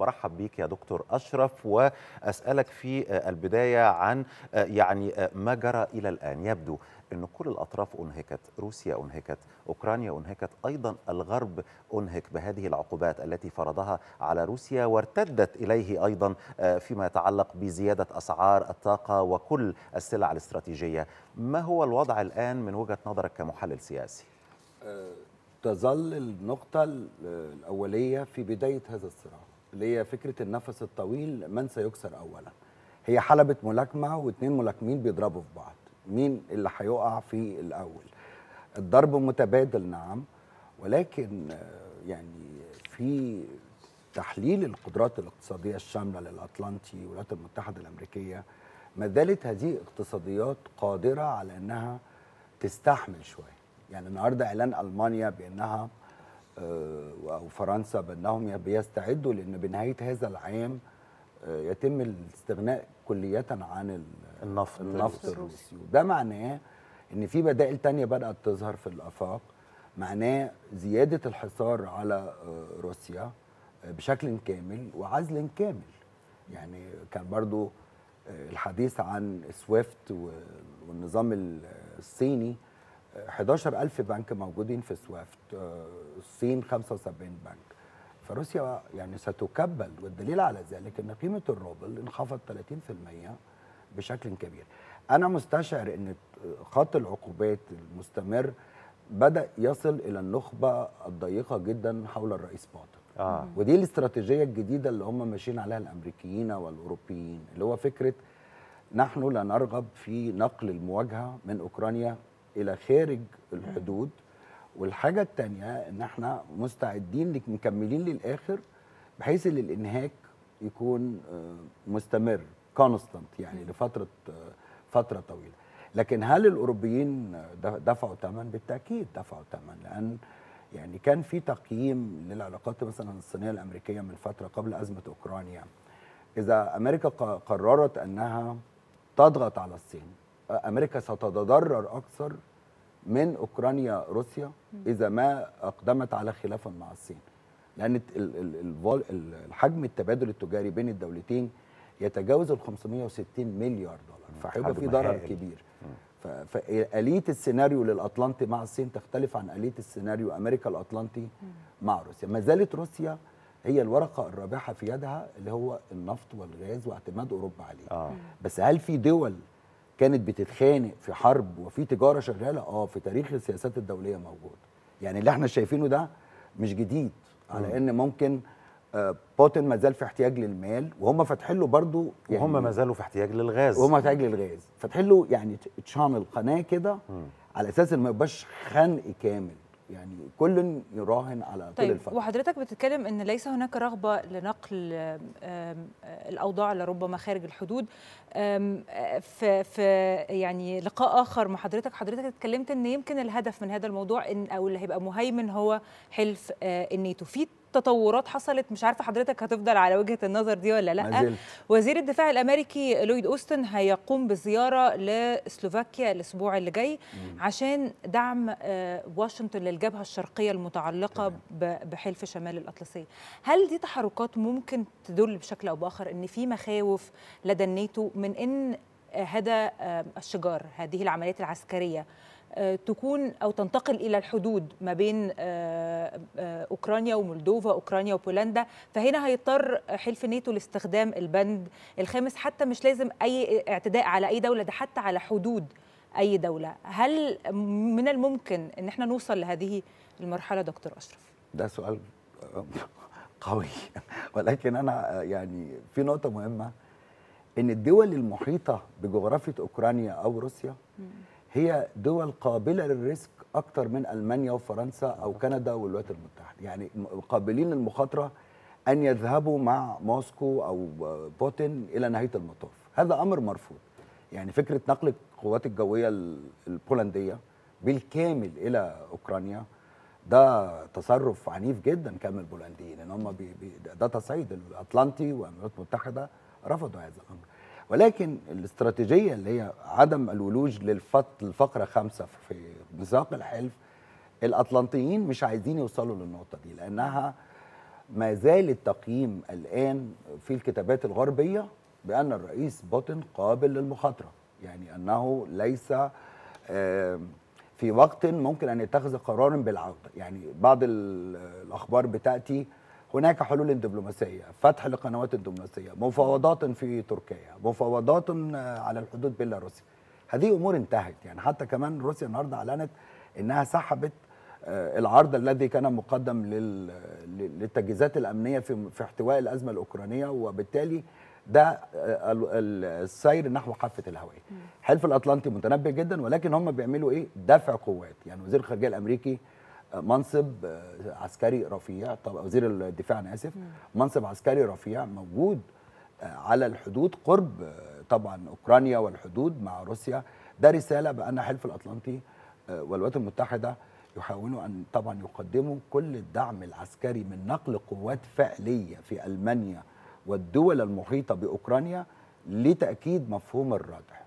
برحب بيك يا دكتور أشرف وأسألك في آه، البداية عن آه، يعني آه، ما جرى إلى الآن يبدو أن كل الأطراف أنهكت روسيا أنهكت أوكرانيا أنهكت أيضا الغرب أنهك بهذه العقوبات التي فرضها على روسيا وارتدت إليه أيضا فيما يتعلق بزيادة أسعار الطاقة وكل السلع الاستراتيجية ما هو الوضع الآن من وجهة نظرك كمحلل سياسي؟ تظل النقطة الأولية في بداية هذا الصراع اللي هي فكره النفس الطويل من سيكسر اولا هي حلبة ملاكمة واثنين ملاكمين بيضربوا في بعض مين اللي هيقع في الأول الضرب متبادل نعم ولكن آه، يعني في تحليل القدرات الاقتصادية الشاملة للأطلنطي والولايات المتحدة الأمريكية ما زالت هذه اقتصاديات قادرة على أنها تستحمل شوية يعني النهاردة إعلان ألمانيا بأنها آه، او فرنسا بانهم بيستعدوا لان بنهايه هذا العام آه، يتم الاستغناء كليا عن النفط النفط الروسي وده معناه ان في بدائل تانية بدات تظهر في الافاق معناه زياده الحصار على آه، روسيا آه، بشكل كامل وعزل كامل يعني كان برضو الحديث عن سويفت والنظام الصيني 11000 بنك موجودين في سويفت آه، الصين 75 بنك فروسيا يعني ستكبل والدليل على ذلك ان قيمه الروبل انخفض 30% بشكل كبير انا مستشعر ان خط العقوبات المستمر بدا يصل الى النخبه الضيقه جدا حول الرئيس باطن آه. ودي الاستراتيجيه الجديده اللي هم ماشيين عليها الامريكيين والاوروبيين اللي هو فكره نحن لا نرغب في نقل المواجهه من اوكرانيا الى خارج الحدود والحاجه الثانيه ان احنا مستعدين مكملين للاخر بحيث ان الانهاك يكون آه، مستمر كونستنت يعني لفتره آه، فتره طويله لكن هل الاوروبيين دفعوا ثمن بالتاكيد دفعوا ثمن لان يعني كان في تقييم للعلاقات مثلا الصينيه الامريكيه من فتره قبل ازمه اوكرانيا اذا امريكا قررت انها تضغط على الصين امريكا ستتضرر اكثر من اوكرانيا روسيا اذا ما اقدمت على خلاف مع الصين لان الحجم التبادل التجاري بين الدولتين يتجاوز ال 560 مليار دولار فهيبقى في ضرر كبير فآلية السيناريو للأطلنطي مع الصين تختلف عن آلية السيناريو أمريكا الأطلنطي مع روسيا ما زالت روسيا هي الورقة الرابحة في يدها اللي هو النفط والغاز واعتماد أوروبا عليه آه. بس هل في دول كانت بتتخانق في حرب وفي تجاره شغاله اه في تاريخ السياسات الدوليه موجود يعني اللي احنا شايفينه ده مش جديد على ان ممكن آه، بوتين ما زال في احتياج للمال وهم فاتحين له برضه يعني وهم ما زالوا في احتياج للغاز وهم في احتياج للغاز فاتحين له يعني تشانل قناه كده على اساس ان ما يبقاش خنق كامل يعني كل يراهن على طيب الفتره الفرق وحضرتك بتتكلم ان ليس هناك رغبه لنقل الاوضاع لربما خارج الحدود في في يعني لقاء اخر مع حضرتك حضرتك اتكلمت ان يمكن الهدف من هذا الموضوع ان او اللي هيبقى مهيمن هو حلف النيتو آه، في تطورات حصلت مش عارفه حضرتك هتفضل على وجهه النظر دي ولا لا مازلت. وزير الدفاع الامريكي لويد اوستن هيقوم بزياره لسلوفاكيا الاسبوع اللي جاي مم. عشان دعم آه، واشنطن للجبهه الشرقيه المتعلقه تمام. بحلف شمال الاطلسي هل دي تحركات ممكن تدل بشكل او باخر ان في مخاوف لدى الناتو من ان هذا آه، الشجار هذه العمليات العسكريه آه، تكون او تنتقل الى الحدود ما بين آه، آه، اوكرانيا ومولدوفا اوكرانيا وبولندا فهنا هيضطر حلف نيتو لاستخدام البند الخامس حتى مش لازم اي اعتداء على اي دوله ده حتى على حدود اي دوله هل من الممكن ان احنا نوصل لهذه المرحله دكتور اشرف ده سؤال قوي ولكن انا يعني في نقطه مهمه ان الدول المحيطه بجغرافيه اوكرانيا او روسيا هي دول قابله للريسك اكتر من المانيا وفرنسا او كندا والولايات المتحده يعني قابلين للمخاطره ان يذهبوا مع موسكو او بوتين الى نهايه المطاف هذا امر مرفوض يعني فكره نقل القوات الجويه البولنديه بالكامل الى اوكرانيا ده تصرف عنيف جدا كان من البولنديين ان هم بي بي ده تصعيد الاطلنطي والولايات المتحده رفضوا هذا الامر ولكن الاستراتيجيه اللي هي عدم الولوج للفقره خمسه في ميثاق الحلف الاطلنطيين مش عايزين يوصلوا للنقطه دي لانها ما زال التقييم الان في الكتابات الغربيه بان الرئيس بوتين قابل للمخاطره يعني انه ليس في وقت ممكن ان يتخذ قرار بالعوده يعني بعض الاخبار بتاتي هناك حلول دبلوماسيه فتح لقنوات دبلوماسيه مفاوضات في تركيا مفاوضات على الحدود بيلاروسيا هذه امور انتهت يعني حتى كمان روسيا النهارده اعلنت انها سحبت آه، العرض الذي كان مقدم للتجهيزات الامنيه في في احتواء الازمه الاوكرانيه وبالتالي ده آه، السير نحو حافه الهوائيه. الحلف الاطلنطي متنبه جدا ولكن هم بيعملوا ايه؟ دفع قوات، يعني وزير الخارجيه الامريكي منصب آه، عسكري رفيع طب وزير الدفاع انا اسف منصب عسكري رفيع موجود آه، على الحدود قرب آه، طبعا اوكرانيا والحدود مع روسيا ده رساله بان حلف الاطلنطي والولايات المتحده يحاولوا ان طبعا يقدموا كل الدعم العسكري من نقل قوات فعليه في المانيا والدول المحيطه باوكرانيا لتاكيد مفهوم الردع